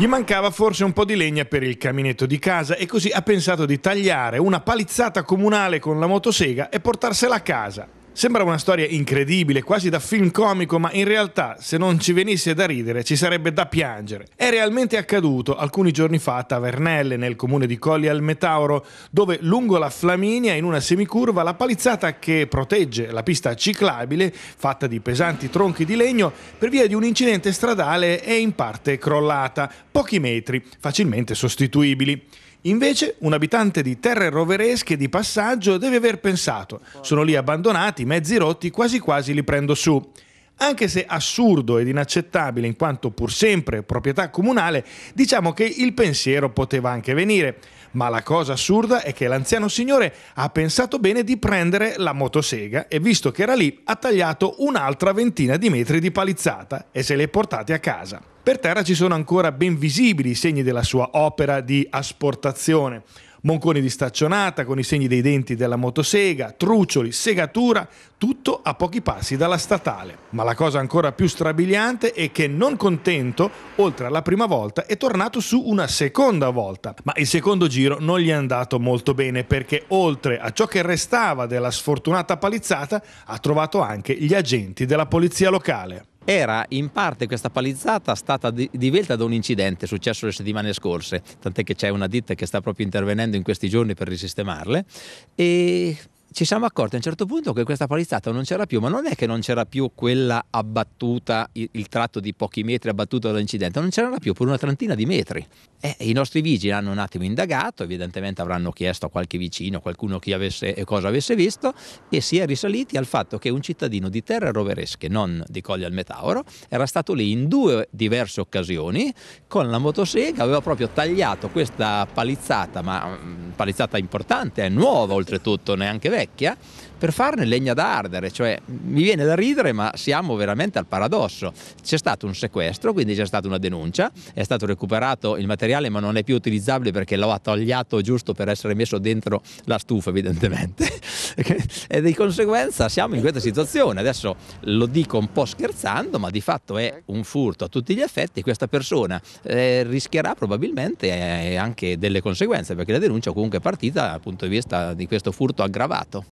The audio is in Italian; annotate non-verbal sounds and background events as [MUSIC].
Gli mancava forse un po' di legna per il caminetto di casa e così ha pensato di tagliare una palizzata comunale con la motosega e portarsela a casa. Sembra una storia incredibile, quasi da film comico, ma in realtà se non ci venisse da ridere ci sarebbe da piangere. È realmente accaduto alcuni giorni fa a Tavernelle, nel comune di Colli al Metauro, dove lungo la Flaminia, in una semicurva, la palizzata che protegge la pista ciclabile, fatta di pesanti tronchi di legno, per via di un incidente stradale è in parte crollata, pochi metri, facilmente sostituibili. Invece un abitante di terre roveresche di passaggio deve aver pensato, sono lì abbandonati, mezzi rotti, quasi quasi li prendo su. Anche se assurdo ed inaccettabile in quanto pur sempre proprietà comunale, diciamo che il pensiero poteva anche venire. Ma la cosa assurda è che l'anziano signore ha pensato bene di prendere la motosega e visto che era lì ha tagliato un'altra ventina di metri di palizzata e se l'è portata a casa. Per terra ci sono ancora ben visibili i segni della sua opera di asportazione, Monconi di staccionata con i segni dei denti della motosega, trucioli, segatura, tutto a pochi passi dalla statale. Ma la cosa ancora più strabiliante è che non contento, oltre alla prima volta, è tornato su una seconda volta. Ma il secondo giro non gli è andato molto bene perché oltre a ciò che restava della sfortunata palizzata ha trovato anche gli agenti della polizia locale. Era in parte questa palizzata stata divelta da un incidente successo le settimane scorse, tant'è che c'è una ditta che sta proprio intervenendo in questi giorni per risistemarle e ci siamo accorti a un certo punto che questa palizzata non c'era più, ma non è che non c'era più quella abbattuta, il, tratto di pochi metri abbattuto dall'incidente, non c'era più per una trentina di metri. E eh, I nostri vigili hanno un attimo indagato, evidentemente avranno chiesto a qualche vicino, qualcuno chi avesse e cosa avesse visto, e si è risaliti al fatto che un cittadino di terre roveresche, non di Colli al Metauro, era stato lì in due diverse occasioni con la motosega, aveva proprio tagliato questa palizzata, ma mm, palizzata importante, è nuova oltretutto, neanche vecchia orecchia per farne legna d'ardere, cioè mi viene da ridere ma siamo veramente al paradosso. C'è stato un sequestro, quindi c'è stata una denuncia, è stato recuperato il materiale ma non è più utilizzabile perché lo ha tagliato giusto per essere messo dentro la stufa evidentemente [LAUGHS] e di conseguenza siamo in questa situazione. Adesso lo dico un po' scherzando ma di fatto è un furto a tutti gli effetti, e questa persona eh, rischierà probabilmente eh, anche delle conseguenze perché la denuncia comunque è partita dal punto di vista di questo furto aggravato.